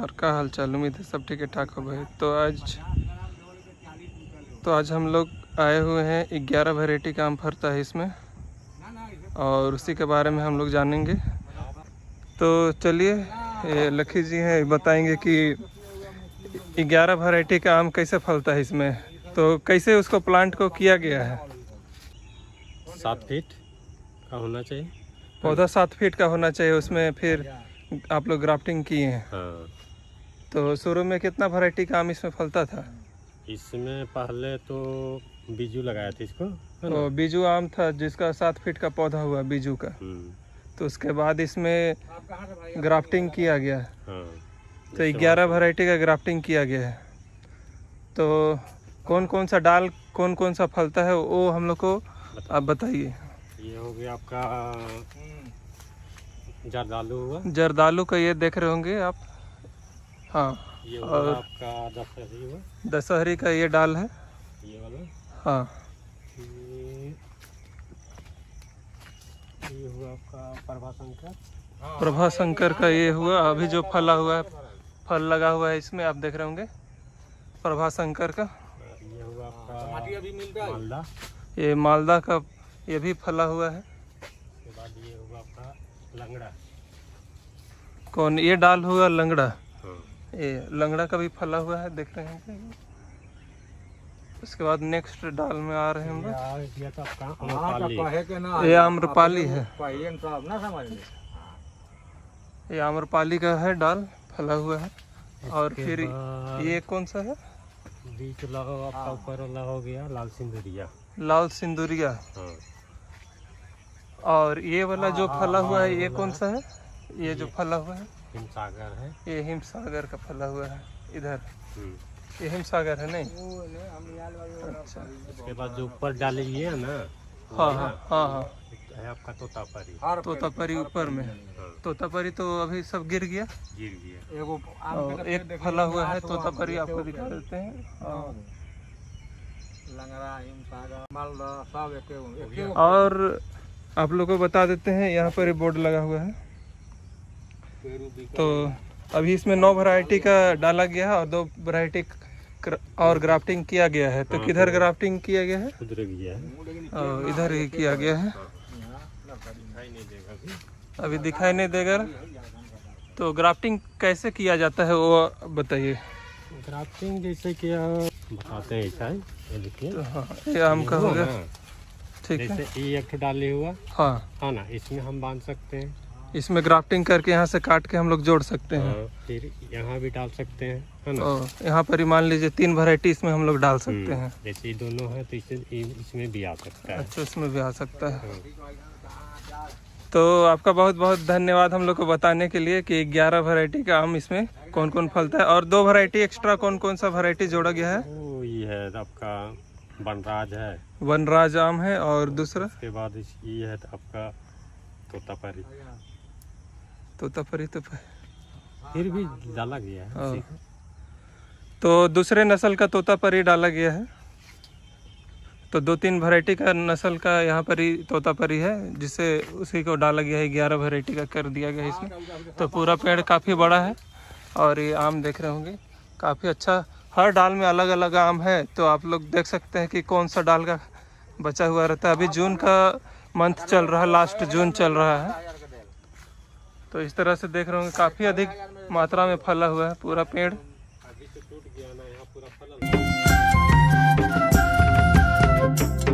हर का हाल चाल उम्मीद है सब ठीक ठाक हो गए तो आज तो आज हम लोग आए हुए हैं ग्यारह वेराइटी का आम फरता है इसमें और उसी के बारे में हम लोग जानेंगे तो चलिए लखी जी हैं बताएंगे कि ग्यारह वेराइटी का आम कैसे फलता है इसमें तो कैसे उसको प्लांट को किया गया है सात फीट का होना चाहिए पौधा सात फीट का होना चाहिए उसमें फिर आप लोग ग्राफ्टिंग किए हैं हाँ। तो शुरू में कितना वराइटी का आम इसमें फलता था इसमें पहले तो बीजू लगाया था इसको तो बीजू आम था जिसका सात फीट का पौधा हुआ बीजू का हम्म। तो उसके बाद इसमें ग्राफ्टिंग किया गया हाँ। तो ग्यारह वराइटी का ग्राफ्टिंग किया गया है तो कौन कौन सा डाल कौन कौन सा फलता है वो हम लोग को आप बताइए ये हो गया आपका जरदालू हुआ जरदालू का ये देख रहे होंगे आप हाँ ये और आपका दशहरी दशहरी का ये डाल है ये वाला हाँ ये, ये हुआ आपका प्रभा शंकर हाँ। प्रभा शंकर का ये हुआ अभी जो फला हुआ है फल लगा हुआ है इसमें आप देख रहे होंगे प्रभा शंकर का ये हुआ आपका तो मालदा ये मालदा का ये भी फला हुआ है ये हुआ आपका लंगड़ा कौन ये डाल हुआ लंगड़ा ये लंगड़ा का भी फला हुआ है देख रहे हैं उसके बाद नेक्स्ट डाल में आ रहे हैं हम लोग तो ये आम्रपाली है तो ये आम्रपाली का है डाल फला हुआ है और फिर ये कौन सा है बीच आपका हाँ। ऊपर हो गया लाल सिंदूरिया लाल सिंदूरिया हाँ। और ये वाला जो हाँ, फला हुआ है ये कौन सा है ये जो फला हुआ है हिमसागर है ये हिमसागर का फला हुआ है इधर हम्म। ये हिमसागर है नहीं अच्छा इसके बाद जो ऊपर है हाँ, हाँ, ना हाँ हाँ हाँ हाँ आपका तोतापरी तोतापरी ऊपर में हाँ। तोतापरी तो अभी सब गिर गया गिर गया एक फला हुआ है तो तोतापरी आपको दिखा देते हैं और आप लोग को बता देते हैं यहाँ पर बोर्ड लगा हुआ है तो अभी इसमें नौ वैरायटी का डाला गया है और दो वैरायटी और ग्राफ्टिंग किया गया है तो हाँ, किधर ग्राफ्टिंग तो किया गया है और इधर ही किया गया है अभी दिखाई नहीं देगा तो ग्राफ्टिंग कैसे किया जाता है वो बताइए ग्राफ्टिंग जैसे किया बताते हैं ऐसा ये तो हाँ, ये ठीक है ये एक डाले हुआ हाँ हाँ ना इसमें हम बांध सकते हैं इसमें ग्राफ्टिंग करके यहाँ से काट के हम लोग जोड़ सकते हैं हाँ, फिर यहाँ भी डाल सकते हैं है ना यहाँ पर ही मान लीजिए तीन वैरायटी इसमें हम लोग डाल सकते हम्म, हैं जैसे दोनों है तो इसमें भी आ सकता है अच्छा इसमें भी आ सकता है हाँ। तो आपका बहुत बहुत धन्यवाद हम लोग को बताने के लिए कि ग्यारह वैरायटी का आम इसमें कौन कौन फलता है और दो वैरायटी एक्स्ट्रा कौन कौन सा वरायटी जोड़ा गया है ये है आपका वनराज है वनराज आम है और दूसरा उसके बाद ये है आपका परी तोता परी तो फिर भी डाला गया है हाँ। तो दूसरे नस्ल का तोता परी डाला गया है तो दो तीन वैरायटी का नस्ल का यहाँ पर ही तोता परी है जिसे उसी को डाला गया है ग्यारह वैरायटी का कर दिया गया है इसमें तो पूरा पेड़ काफ़ी बड़ा है और ये आम देख रहे होंगे काफ़ी अच्छा हर डाल में अलग अलग आम है तो आप लोग देख सकते हैं कि कौन सा डाल का बचा हुआ रहता है अभी जून का मंथ चल रहा है लास्ट जून चल रहा है तो इस तरह से देख रहे होंगे काफ़ी अधिक मात्रा में फला हुआ है पूरा पेड़ पूरा